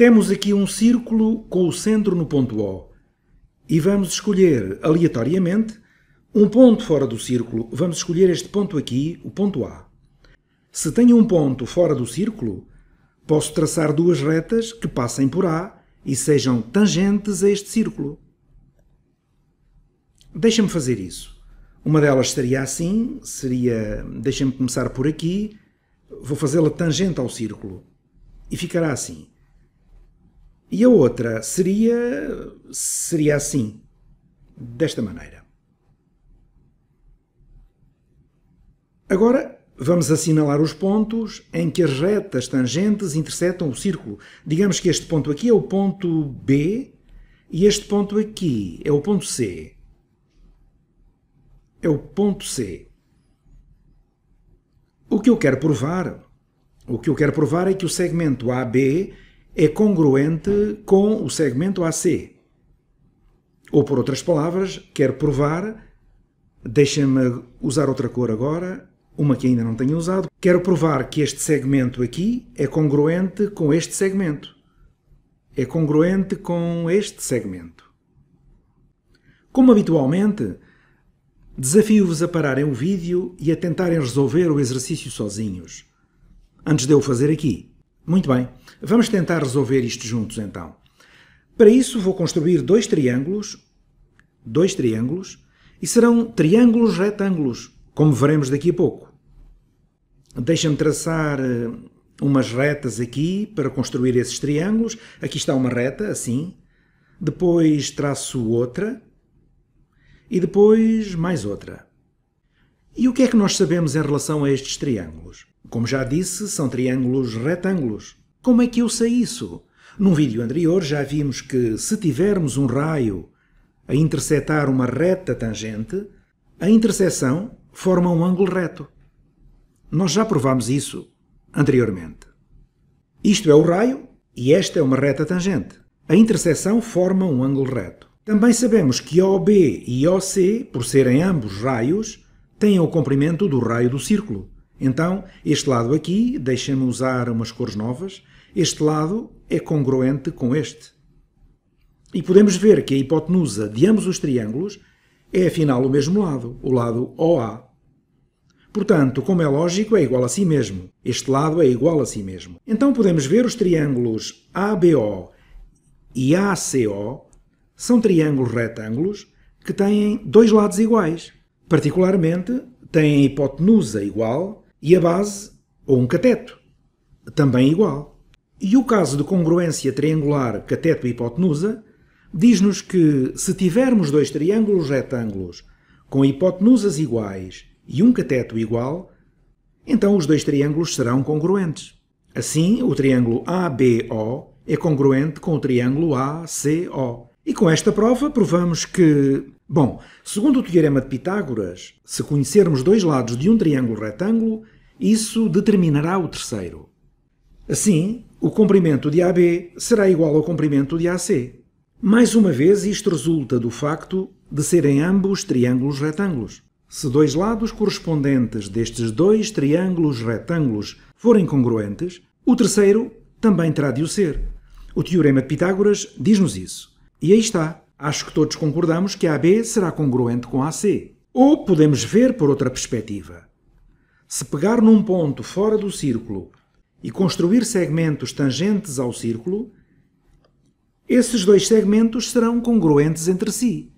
Temos aqui um círculo com o centro no ponto O e vamos escolher aleatoriamente um ponto fora do círculo. Vamos escolher este ponto aqui, o ponto A. Se tenho um ponto fora do círculo, posso traçar duas retas que passem por A e sejam tangentes a este círculo. Deixa-me fazer isso. Uma delas seria assim, seria... Deixa-me começar por aqui. Vou fazê-la tangente ao círculo. E ficará assim. E a outra seria seria assim, desta maneira. Agora vamos assinalar os pontos em que as retas tangentes interceptam o círculo. Digamos que este ponto aqui é o ponto B e este ponto aqui é o ponto C. É o ponto C. O que eu quero provar, o que eu quero provar é que o segmento AB é congruente com o segmento AC. Ou, por outras palavras, quero provar, deixa-me usar outra cor agora, uma que ainda não tenho usado, quero provar que este segmento aqui é congruente com este segmento. É congruente com este segmento. Como habitualmente, desafio-vos a pararem o vídeo e a tentarem resolver o exercício sozinhos, antes de eu fazer aqui. Muito bem, vamos tentar resolver isto juntos então. Para isso vou construir dois triângulos, dois triângulos, e serão triângulos retângulos, como veremos daqui a pouco. Deixa-me traçar eh, umas retas aqui para construir esses triângulos. Aqui está uma reta, assim. Depois traço outra. E depois mais outra. E o que é que nós sabemos em relação a estes triângulos? Como já disse, são triângulos retângulos. Como é que eu sei isso? Num vídeo anterior já vimos que, se tivermos um raio a interceptar uma reta tangente, a interseção forma um ângulo reto. Nós já provámos isso anteriormente. Isto é o raio e esta é uma reta tangente. A interseção forma um ângulo reto. Também sabemos que OB e OC, por serem ambos raios, têm o comprimento do raio do círculo. Então, este lado aqui, deixa-me usar umas cores novas, este lado é congruente com este. E podemos ver que a hipotenusa de ambos os triângulos é afinal o mesmo lado, o lado OA. Portanto, como é lógico, é igual a si mesmo. Este lado é igual a si mesmo. Então podemos ver os triângulos ABO e ACO são triângulos retângulos que têm dois lados iguais. Particularmente, têm a hipotenusa igual e a base, ou um cateto, também igual. E o caso de congruência triangular cateto-hipotenusa diz-nos que se tivermos dois triângulos retângulos com hipotenusas iguais e um cateto igual, então os dois triângulos serão congruentes. Assim, o triângulo ABO é congruente com o triângulo ACO. E com esta prova provamos que, bom, segundo o teorema de Pitágoras, se conhecermos dois lados de um triângulo retângulo, isso determinará o terceiro. Assim, o comprimento de AB será igual ao comprimento de AC. Mais uma vez, isto resulta do facto de serem ambos triângulos retângulos. Se dois lados correspondentes destes dois triângulos retângulos forem congruentes, o terceiro também terá de o ser. O teorema de Pitágoras diz-nos isso. E aí está. Acho que todos concordamos que AB será congruente com AC. Ou podemos ver por outra perspectiva. Se pegar num ponto fora do círculo e construir segmentos tangentes ao círculo, esses dois segmentos serão congruentes entre si.